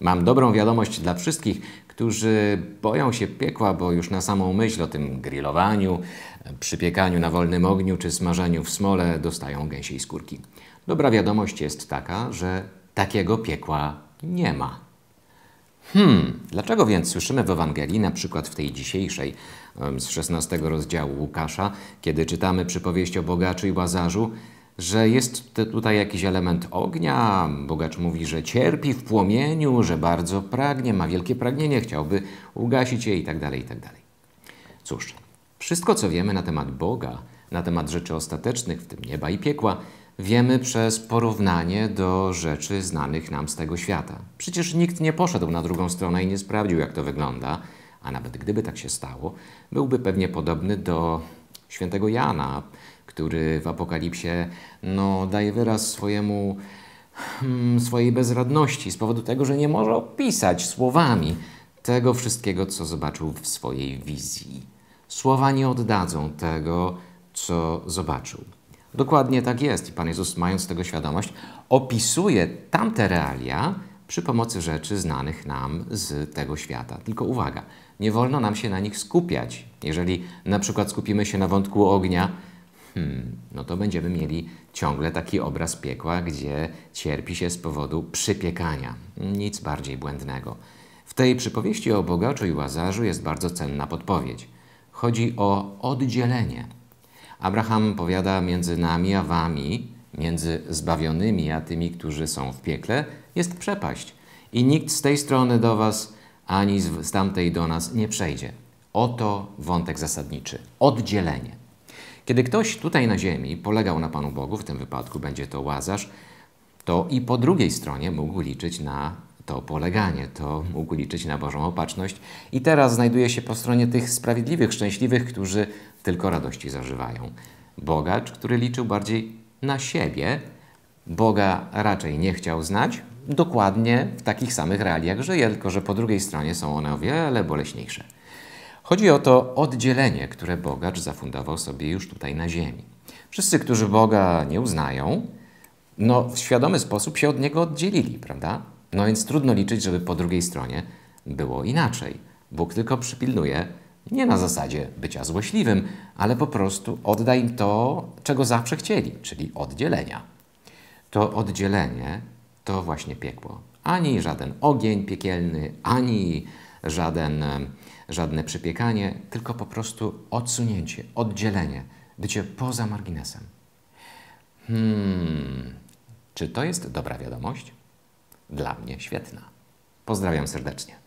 Mam dobrą wiadomość dla wszystkich, którzy boją się piekła, bo już na samą myśl o tym grillowaniu, przypiekaniu na wolnym ogniu czy smażeniu w smole dostają gęsiej skórki. Dobra wiadomość jest taka, że takiego piekła nie ma. Hmm, dlaczego więc słyszymy w Ewangelii, na przykład w tej dzisiejszej, z 16 rozdziału Łukasza, kiedy czytamy przypowieść o bogaczu i łazarzu, że jest tutaj jakiś element ognia. Bogacz mówi, że cierpi w płomieniu, że bardzo pragnie, ma wielkie pragnienie, chciałby ugasić je itd. Tak tak dalej. Cóż, wszystko co wiemy na temat Boga, na temat rzeczy ostatecznych, w tym nieba i piekła, wiemy przez porównanie do rzeczy znanych nam z tego świata. Przecież nikt nie poszedł na drugą stronę i nie sprawdził, jak to wygląda, a nawet gdyby tak się stało, byłby pewnie podobny do świętego Jana, który w Apokalipsie no, daje wyraz swojemu, hmm, swojej bezradności z powodu tego, że nie może opisać słowami tego wszystkiego, co zobaczył w swojej wizji. Słowa nie oddadzą tego, co zobaczył. Dokładnie tak jest. I Pan Jezus, mając tego świadomość, opisuje tamte realia, przy pomocy rzeczy znanych nam z tego świata. Tylko uwaga, nie wolno nam się na nich skupiać. Jeżeli na przykład skupimy się na wątku ognia, hmm, no to będziemy mieli ciągle taki obraz piekła, gdzie cierpi się z powodu przypiekania. Nic bardziej błędnego. W tej przypowieści o bogaczu i łazarzu jest bardzo cenna podpowiedź. Chodzi o oddzielenie. Abraham powiada między nami a wami, Między zbawionymi a tymi, którzy są w piekle, jest przepaść. I nikt z tej strony do Was, ani z tamtej do nas nie przejdzie. Oto wątek zasadniczy oddzielenie. Kiedy ktoś tutaj na ziemi polegał na Panu Bogu, w tym wypadku będzie to łazarz, to i po drugiej stronie mógł liczyć na to poleganie, to mógł liczyć na Bożą opatrzność i teraz znajduje się po stronie tych sprawiedliwych, szczęśliwych, którzy tylko radości zażywają. Bogacz, który liczył bardziej na siebie. Boga raczej nie chciał znać, dokładnie w takich samych realiach żyje, tylko że po drugiej stronie są one o wiele boleśniejsze. Chodzi o to oddzielenie, które bogacz zafundował sobie już tutaj na ziemi. Wszyscy, którzy Boga nie uznają, no w świadomy sposób się od Niego oddzielili, prawda? No więc trudno liczyć, żeby po drugiej stronie było inaczej. Bóg tylko przypilnuje nie na zasadzie bycia złośliwym, ale po prostu odda im to, czego zawsze chcieli, czyli oddzielenia. To oddzielenie to właśnie piekło. Ani żaden ogień piekielny, ani żaden, żadne przypiekanie, tylko po prostu odsunięcie, oddzielenie, bycie poza marginesem. Hmm, czy to jest dobra wiadomość? Dla mnie świetna. Pozdrawiam serdecznie.